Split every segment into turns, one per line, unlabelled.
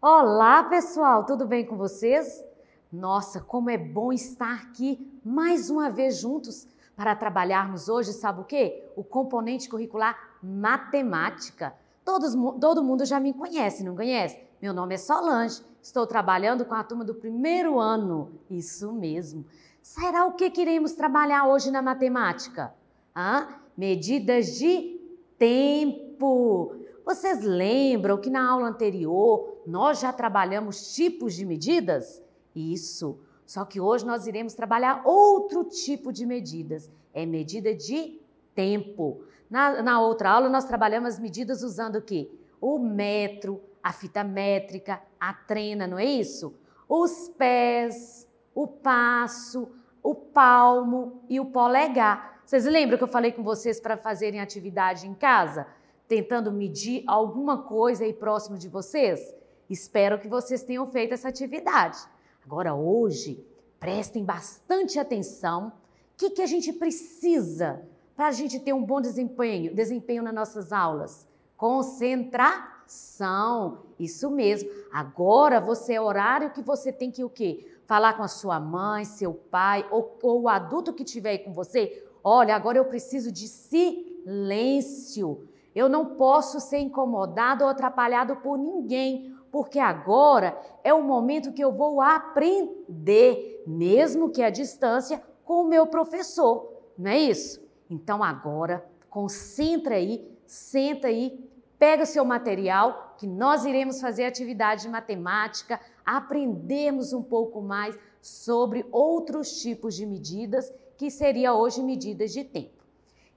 Olá, pessoal, tudo bem com vocês? Nossa, como é bom estar aqui mais uma vez juntos para trabalharmos hoje, sabe o quê? O componente curricular matemática. Todos, todo mundo já me conhece, não conhece? Meu nome é Solange, estou trabalhando com a turma do primeiro ano. Isso mesmo. Será o que queremos trabalhar hoje na matemática? Hã? Medidas de tempo. Vocês lembram que na aula anterior nós já trabalhamos tipos de medidas? Isso. Só que hoje nós iremos trabalhar outro tipo de medidas. É medida de tempo. Na, na outra aula, nós trabalhamos as medidas usando o quê? O metro, a fita métrica, a trena, não é isso? Os pés, o passo, o palmo e o polegar. Vocês lembram que eu falei com vocês para fazerem atividade em casa? Tentando medir alguma coisa aí próximo de vocês? Espero que vocês tenham feito essa atividade. Agora, hoje, prestem bastante atenção. O que, que a gente precisa para a gente ter um bom desempenho, desempenho nas nossas aulas? Concentração, isso mesmo. Agora você é horário que você tem que o quê? Falar com a sua mãe, seu pai ou, ou o adulto que tiver aí com você. Olha, agora eu preciso de silêncio. Eu não posso ser incomodado ou atrapalhado por ninguém porque agora é o momento que eu vou aprender, mesmo que à distância, com o meu professor, não é isso? Então agora, concentra aí, senta aí, pega seu material, que nós iremos fazer atividade de matemática, aprendermos um pouco mais sobre outros tipos de medidas, que seria hoje medidas de tempo.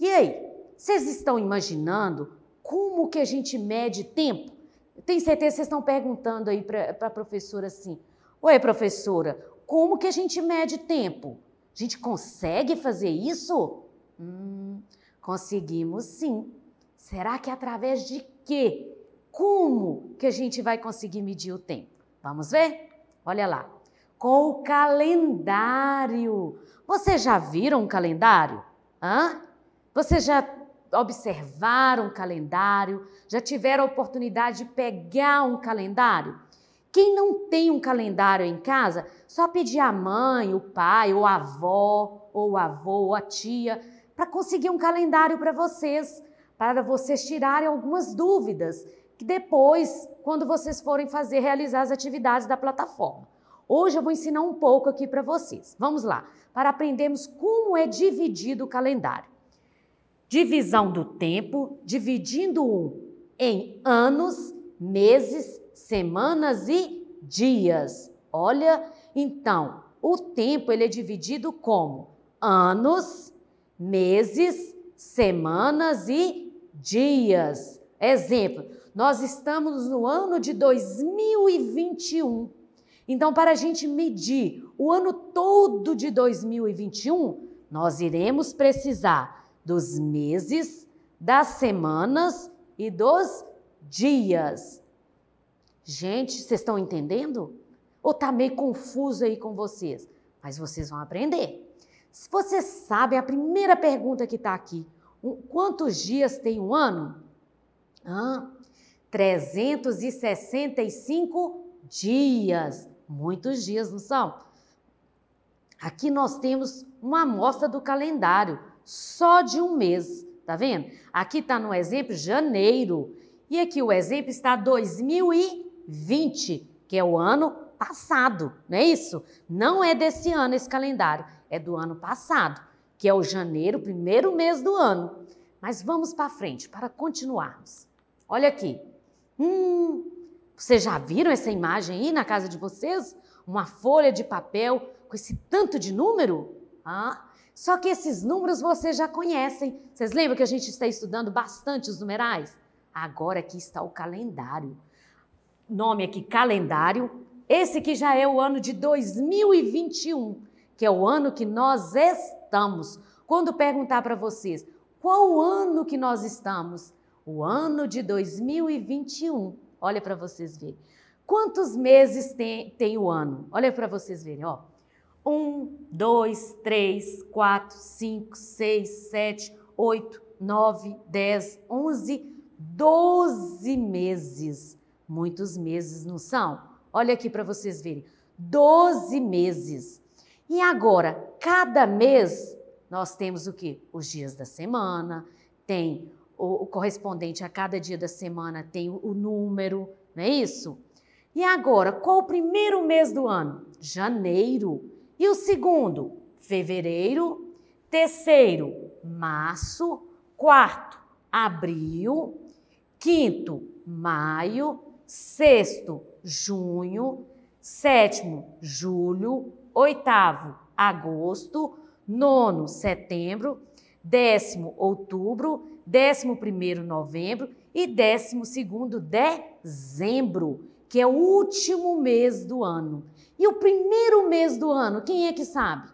E aí, vocês estão imaginando como que a gente mede tempo? Tenho certeza que vocês estão perguntando aí para a professora assim: Oi, professora, como que a gente mede tempo? A gente consegue fazer isso? Hum, conseguimos sim. Será que é através de quê? Como que a gente vai conseguir medir o tempo? Vamos ver? Olha lá. Com o calendário. Vocês já viram um calendário? Hã? Vocês já observar um calendário? Já tiveram a oportunidade de pegar um calendário? Quem não tem um calendário em casa, só pedir à mãe, o pai, ou a avó, ou o avô, ou a tia, para conseguir um calendário para vocês, para vocês tirarem algumas dúvidas que depois, quando vocês forem fazer, realizar as atividades da plataforma. Hoje eu vou ensinar um pouco aqui para vocês. Vamos lá, para aprendermos como é dividido o calendário divisão do tempo, dividindo-o em anos, meses, semanas e dias. Olha, então, o tempo ele é dividido como anos, meses, semanas e dias. Exemplo, nós estamos no ano de 2021. Então, para a gente medir o ano todo de 2021, nós iremos precisar dos meses, das semanas e dos dias. Gente, vocês estão entendendo? Ou tá meio confuso aí com vocês? Mas vocês vão aprender. Se vocês sabem, é a primeira pergunta que está aqui, quantos dias tem um ano? Ah, 365 dias. Muitos dias, não são? Aqui nós temos uma amostra do calendário só de um mês, tá vendo? Aqui está no exemplo janeiro e aqui o exemplo está 2020, que é o ano passado, não é isso? Não é desse ano esse calendário, é do ano passado, que é o janeiro, primeiro mês do ano. Mas vamos para frente para continuarmos. Olha aqui. Hum, vocês já viram essa imagem aí na casa de vocês? Uma folha de papel com esse tanto de número? Ah, só que esses números vocês já conhecem. Vocês lembram que a gente está estudando bastante os numerais? Agora aqui está o calendário. Nome aqui calendário. Esse que já é o ano de 2021, que é o ano que nós estamos. Quando perguntar para vocês qual o ano que nós estamos, o ano de 2021. Olha para vocês verem. Quantos meses tem, tem o ano? Olha para vocês verem, ó. 1, 2, 3, 4, 5, 6, 7, 8, 9, 10, 11, 12 meses. Muitos meses, não são? Olha aqui para vocês verem. 12 meses. E agora, cada mês, nós temos o quê? Os dias da semana, tem o, o correspondente a cada dia da semana, tem o, o número, não é isso? E agora, qual o primeiro mês do ano? Janeiro. E o segundo, fevereiro. Terceiro, março. Quarto, abril. Quinto, maio. Sexto, junho. Sétimo, julho. Oitavo, agosto. Nono, setembro. Décimo, outubro. Décimo primeiro, novembro. E décimo segundo, dezembro, que é o último mês do ano. E o primeiro mês do ano, quem é que sabe?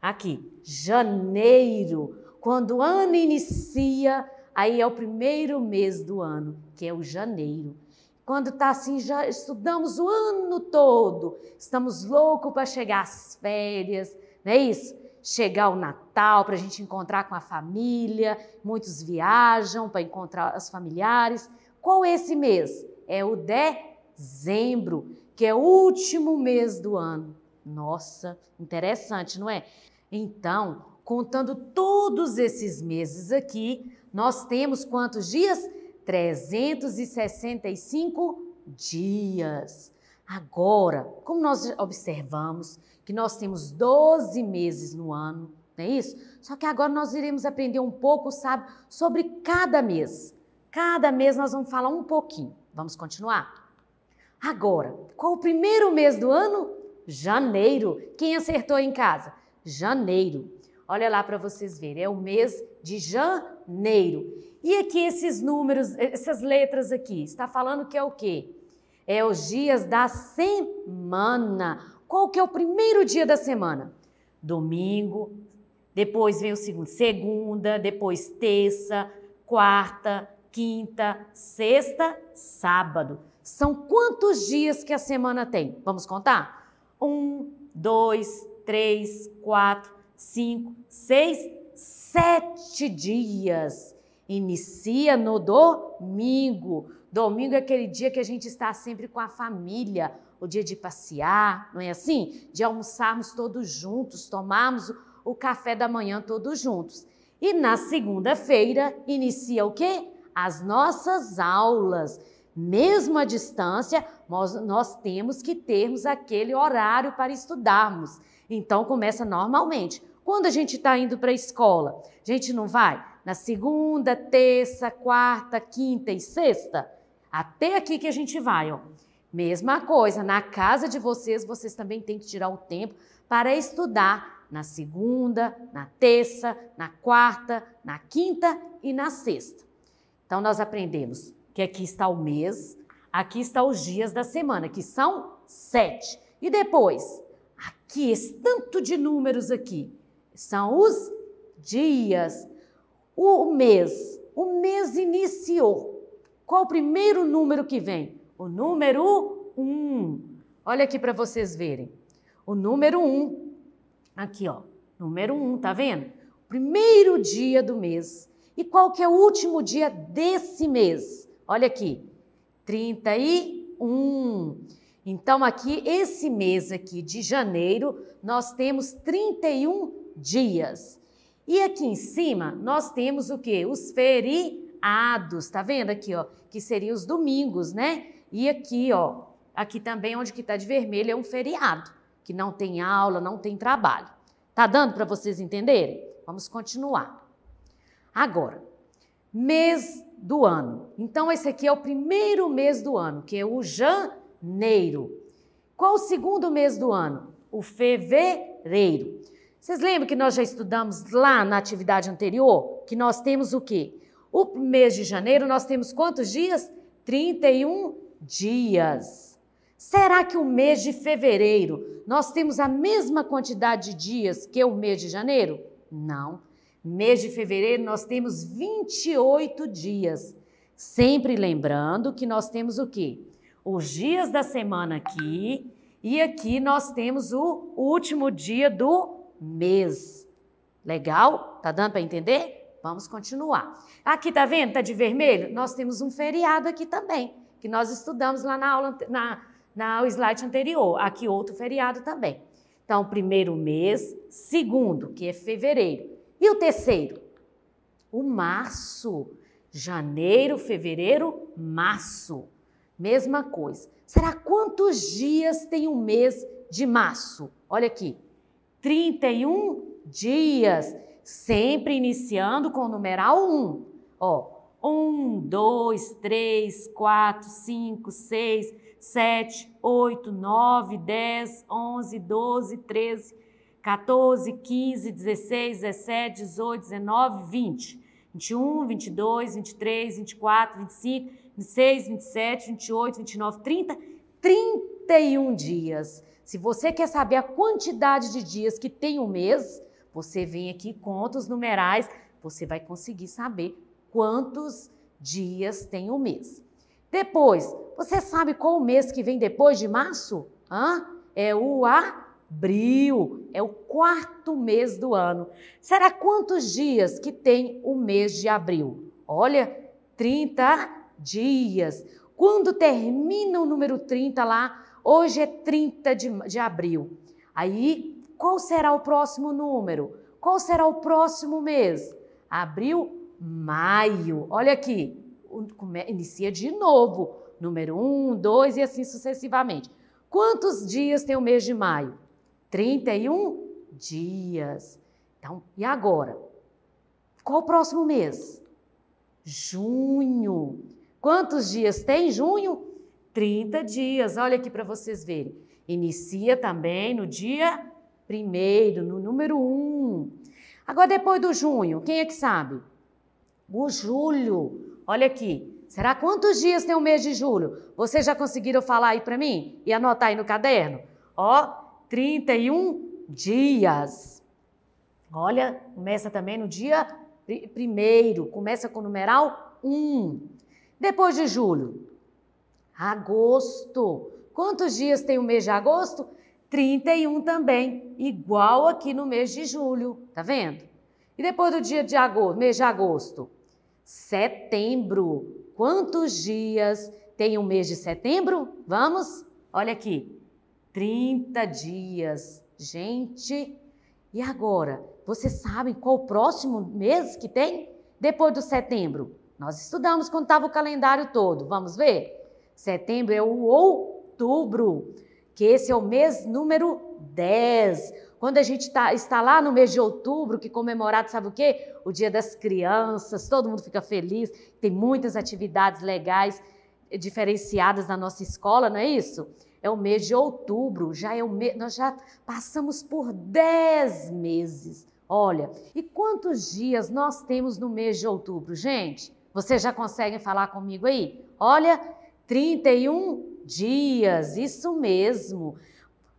Aqui, janeiro. Quando o ano inicia, aí é o primeiro mês do ano, que é o janeiro. Quando está assim, já estudamos o ano todo, estamos loucos para chegar às férias, não é isso? Chegar o Natal para a gente encontrar com a família, muitos viajam para encontrar os familiares. Qual é esse mês? É o dezembro que é o último mês do ano. Nossa, interessante, não é? Então, contando todos esses meses aqui, nós temos quantos dias? 365 dias. Agora, como nós observamos que nós temos 12 meses no ano, não é isso? Só que agora nós iremos aprender um pouco, sabe, sobre cada mês. Cada mês nós vamos falar um pouquinho. Vamos continuar? Agora, qual o primeiro mês do ano? Janeiro. Quem acertou em casa? Janeiro. Olha lá para vocês verem, é o mês de janeiro. E aqui esses números, essas letras aqui, está falando que é o quê? É os dias da semana. Qual que é o primeiro dia da semana? Domingo, depois vem o segundo, segunda, depois terça, quarta, quinta, sexta, sábado. São quantos dias que a semana tem? Vamos contar? Um, dois, três, quatro, cinco, seis, sete dias. Inicia no domingo. Domingo é aquele dia que a gente está sempre com a família, o dia de passear, não é assim? De almoçarmos todos juntos, tomarmos o café da manhã todos juntos. E na segunda-feira inicia o quê? As nossas aulas, mesmo à distância, nós, nós temos que termos aquele horário para estudarmos. Então começa normalmente. Quando a gente está indo para a escola, a gente não vai na segunda, terça, quarta, quinta e sexta? Até aqui que a gente vai, ó. Mesma coisa, na casa de vocês, vocês também têm que tirar o tempo para estudar na segunda, na terça, na quarta, na quinta e na sexta. Então, nós aprendemos que aqui está o mês, aqui estão os dias da semana, que são sete. E depois, aqui, esse tanto de números aqui, são os dias. O mês, o mês iniciou. Qual o primeiro número que vem? O número um. Olha aqui para vocês verem. O número um, aqui ó, número um, tá vendo? Primeiro dia do mês e qual que é o último dia desse mês? Olha aqui, 31. Então aqui esse mês aqui de janeiro, nós temos 31 dias. E aqui em cima nós temos o que? Os feriados, tá vendo aqui, ó, que seriam os domingos, né? E aqui, ó, aqui também onde que tá de vermelho é um feriado, que não tem aula, não tem trabalho. Tá dando para vocês entenderem? Vamos continuar. Agora, mês do ano. Então, esse aqui é o primeiro mês do ano, que é o janeiro. Qual o segundo mês do ano? O fevereiro. Vocês lembram que nós já estudamos lá na atividade anterior que nós temos o quê? O mês de janeiro nós temos quantos dias? 31 dias. Será que o mês de fevereiro nós temos a mesma quantidade de dias que o mês de janeiro? Não. Mês de fevereiro nós temos 28 dias. Sempre lembrando que nós temos o quê? Os dias da semana aqui e aqui nós temos o último dia do mês. Legal? Tá dando para entender? Vamos continuar. Aqui tá vendo? Tá de vermelho? Nós temos um feriado aqui também, que nós estudamos lá na aula na na slide anterior. Aqui outro feriado também. Então, primeiro mês, segundo, que é fevereiro. E o terceiro? O março. Janeiro, fevereiro, março. Mesma coisa. Será quantos dias tem o um mês de março? Olha aqui. 31 dias. Sempre iniciando com o numeral 1. Ó, 1, 2, 3, 4, 5, 6, 7, 8, 9, 10, 11, 12, 13, 14, 15, 16, 17, 18, 19, 20, 21, 22, 23, 24, 25, 26, 27, 28, 29, 30, 31 dias. Se você quer saber a quantidade de dias que tem um mês, você vem aqui, conta os numerais, você vai conseguir saber quantos dias tem um mês. Depois, você sabe qual o mês que vem depois de março? Hã? É o a abril é o quarto mês do ano. Será quantos dias que tem o mês de abril? Olha, 30 dias. Quando termina o número 30 lá, hoje é 30 de, de abril. Aí, qual será o próximo número? Qual será o próximo mês? Abril, maio. Olha aqui, inicia de novo. Número 1, um, 2 e assim sucessivamente. Quantos dias tem o mês de maio? 31 dias. Então, e agora? Qual o próximo mês? Junho. Quantos dias tem junho? 30 dias. Olha aqui para vocês verem. Inicia também no dia primeiro, no número 1. Um. Agora, depois do junho, quem é que sabe? O julho. Olha aqui. Será quantos dias tem o mês de julho? Vocês já conseguiram falar aí para mim e anotar aí no caderno? Ó, 31 dias. Olha, começa também no dia primeiro, começa com o numeral 1. Depois de julho, agosto. Quantos dias tem o mês de agosto? 31 também, igual aqui no mês de julho, tá vendo? E depois do dia de agosto, mês de agosto, setembro. Quantos dias tem o mês de setembro? Vamos? Olha aqui. 30 dias. Gente, e agora? Vocês sabem qual o próximo mês que tem? Depois do setembro. Nós estudamos quando estava o calendário todo. Vamos ver? Setembro é o outubro, que esse é o mês número 10. Quando a gente tá, está lá no mês de outubro, que comemorado, sabe o quê? O Dia das Crianças, todo mundo fica feliz, tem muitas atividades legais diferenciadas na nossa escola, não é isso? é o mês de outubro, já é o mês, nós já passamos por 10 meses. Olha, e quantos dias nós temos no mês de outubro, gente? Vocês já conseguem falar comigo aí? Olha, 31 dias, isso mesmo.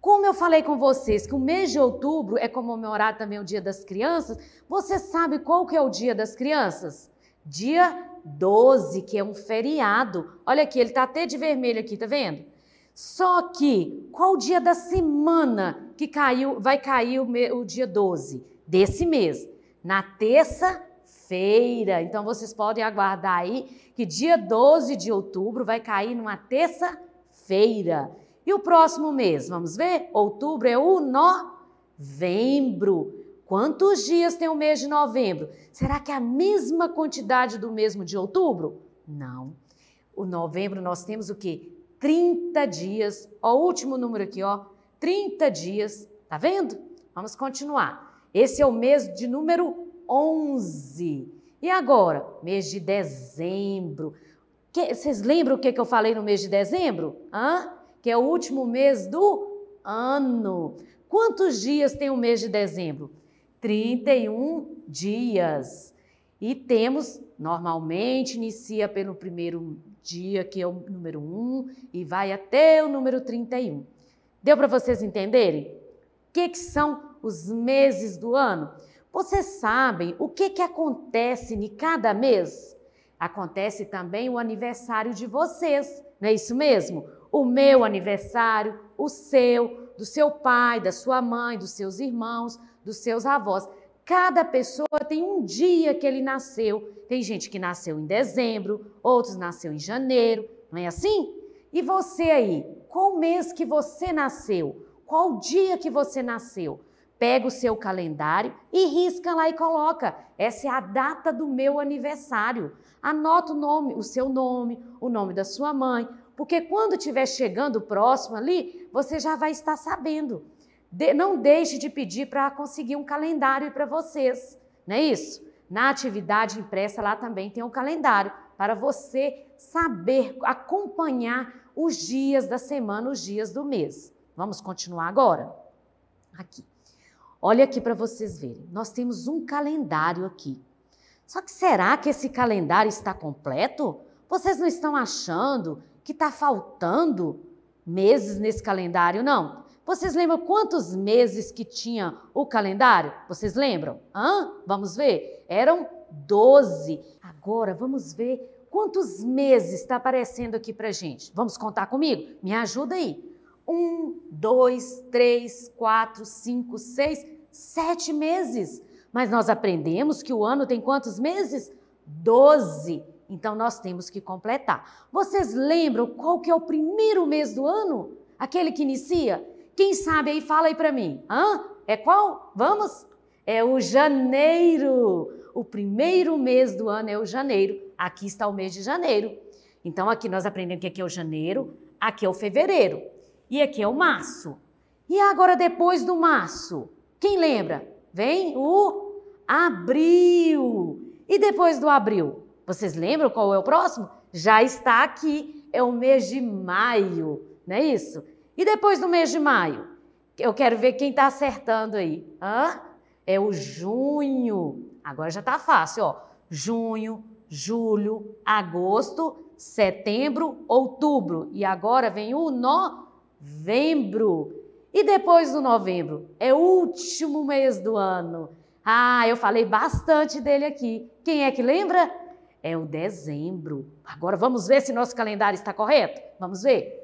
Como eu falei com vocês que o mês de outubro é comemorado também o Dia das Crianças, você sabe qual que é o Dia das Crianças? Dia 12, que é um feriado. Olha aqui, ele está até de vermelho aqui, tá vendo? Só que qual o dia da semana que caiu, vai cair o, o dia 12 desse mês? Na terça-feira. Então vocês podem aguardar aí que dia 12 de outubro vai cair numa terça-feira. E o próximo mês, vamos ver? Outubro é o novembro. Quantos dias tem o mês de novembro? Será que é a mesma quantidade do mesmo de outubro? Não. O novembro nós temos o quê? 30 dias, ó, o último número aqui, ó, 30 dias, tá vendo? Vamos continuar. Esse é o mês de número 11. E agora, mês de dezembro. Que, vocês lembram o que, que eu falei no mês de dezembro? Hã? Que é o último mês do ano. Quantos dias tem o mês de dezembro? 31 dias. E temos, normalmente, inicia pelo primeiro dia, que é o número 1, e vai até o número 31. Deu para vocês entenderem? O que, que são os meses do ano? Vocês sabem o que, que acontece em cada mês? Acontece também o aniversário de vocês, não é isso mesmo? O meu aniversário, o seu, do seu pai, da sua mãe, dos seus irmãos, dos seus avós. Cada pessoa tem um dia que ele nasceu. Tem gente que nasceu em dezembro, outros nasceu em janeiro, não é assim? E você aí, qual mês que você nasceu? Qual dia que você nasceu? Pega o seu calendário e risca lá e coloca. Essa é a data do meu aniversário. Anota o nome, o seu nome, o nome da sua mãe, porque quando estiver chegando próximo ali, você já vai estar sabendo de, não deixe de pedir para conseguir um calendário para vocês, não é isso? Na atividade impressa lá também tem um calendário para você saber acompanhar os dias da semana, os dias do mês. Vamos continuar agora? Aqui. Olha aqui para vocês verem. Nós temos um calendário aqui. Só que será que esse calendário está completo? Vocês não estão achando que está faltando meses nesse calendário, não? Vocês lembram quantos meses que tinha o calendário? Vocês lembram? Hã? Vamos ver? Eram 12. Agora vamos ver quantos meses está aparecendo aqui para gente. Vamos contar comigo? Me ajuda aí. Um, dois, três, quatro, cinco, seis, sete meses. Mas nós aprendemos que o ano tem quantos meses? Doze. Então nós temos que completar. Vocês lembram qual que é o primeiro mês do ano? Aquele que inicia? Quem sabe aí, fala aí para mim. Hã? É qual? Vamos? É o janeiro. O primeiro mês do ano é o janeiro. Aqui está o mês de janeiro. Então aqui nós aprendemos que aqui é o janeiro, aqui é o fevereiro e aqui é o março. E agora depois do março, quem lembra? Vem o abril. E depois do abril, vocês lembram qual é o próximo? Já está aqui, é o mês de maio, não é isso? E depois do mês de maio? Eu quero ver quem está acertando aí. Hã? É o junho. Agora já está fácil, ó. Junho, julho, agosto, setembro, outubro. E agora vem o novembro. E depois do novembro? É o último mês do ano. Ah, eu falei bastante dele aqui. Quem é que lembra? É o dezembro. Agora vamos ver se nosso calendário está correto? Vamos ver.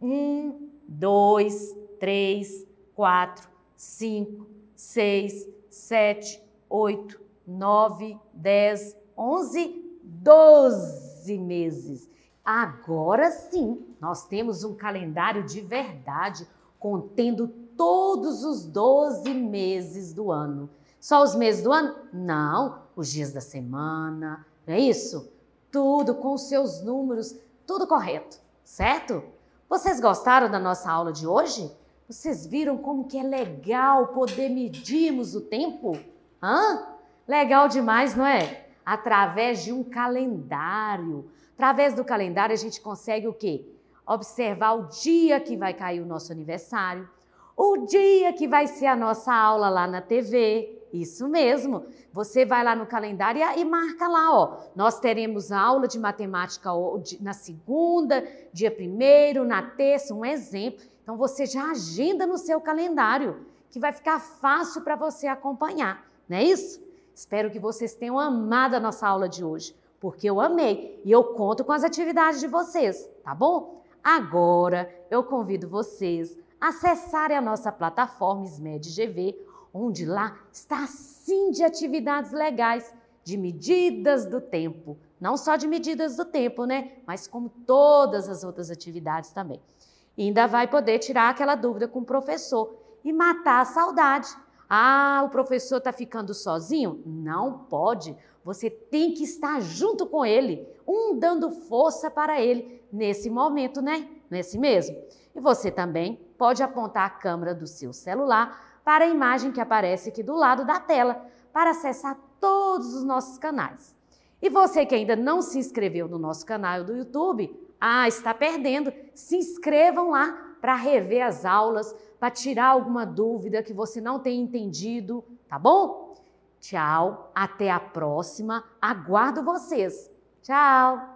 Um, 2, 3, 4, 5, 6, 7, 8, 9, 10, 11, 12 meses. Agora sim, nós temos um calendário de verdade contendo todos os 12 meses do ano. Só os meses do ano? Não, os dias da semana, não é isso? Tudo com seus números, tudo correto, certo? Vocês gostaram da nossa aula de hoje? Vocês viram como que é legal poder medirmos o tempo? Hã? Legal demais, não é? Através de um calendário. Através do calendário a gente consegue o quê? Observar o dia que vai cair o nosso aniversário, o dia que vai ser a nossa aula lá na TV, isso mesmo. Você vai lá no calendário e, marca lá, ó. Nós teremos aula de matemática na segunda, dia primeiro, na terça, um exemplo. Então você já agenda no seu calendário, que vai ficar fácil para você acompanhar, não é isso? Espero que vocês tenham amado a nossa aula de hoje, porque eu amei e eu conto com as atividades de vocês, tá bom? Agora eu convido vocês a acessarem a nossa plataforma SMED GV onde lá está sim de atividades legais, de medidas do tempo. Não só de medidas do tempo, né? Mas como todas as outras atividades também. E ainda vai poder tirar aquela dúvida com o professor e matar a saudade. Ah, o professor está ficando sozinho? Não pode. Você tem que estar junto com ele, um dando força para ele nesse momento, né? Nesse é assim mesmo. E você também pode apontar a câmera do seu celular para a imagem que aparece aqui do lado da tela para acessar todos os nossos canais. E você que ainda não se inscreveu no nosso canal do YouTube, ah, está perdendo, se inscrevam lá para rever as aulas, para tirar alguma dúvida que você não tenha entendido, tá bom? Tchau, até a próxima, aguardo vocês. Tchau!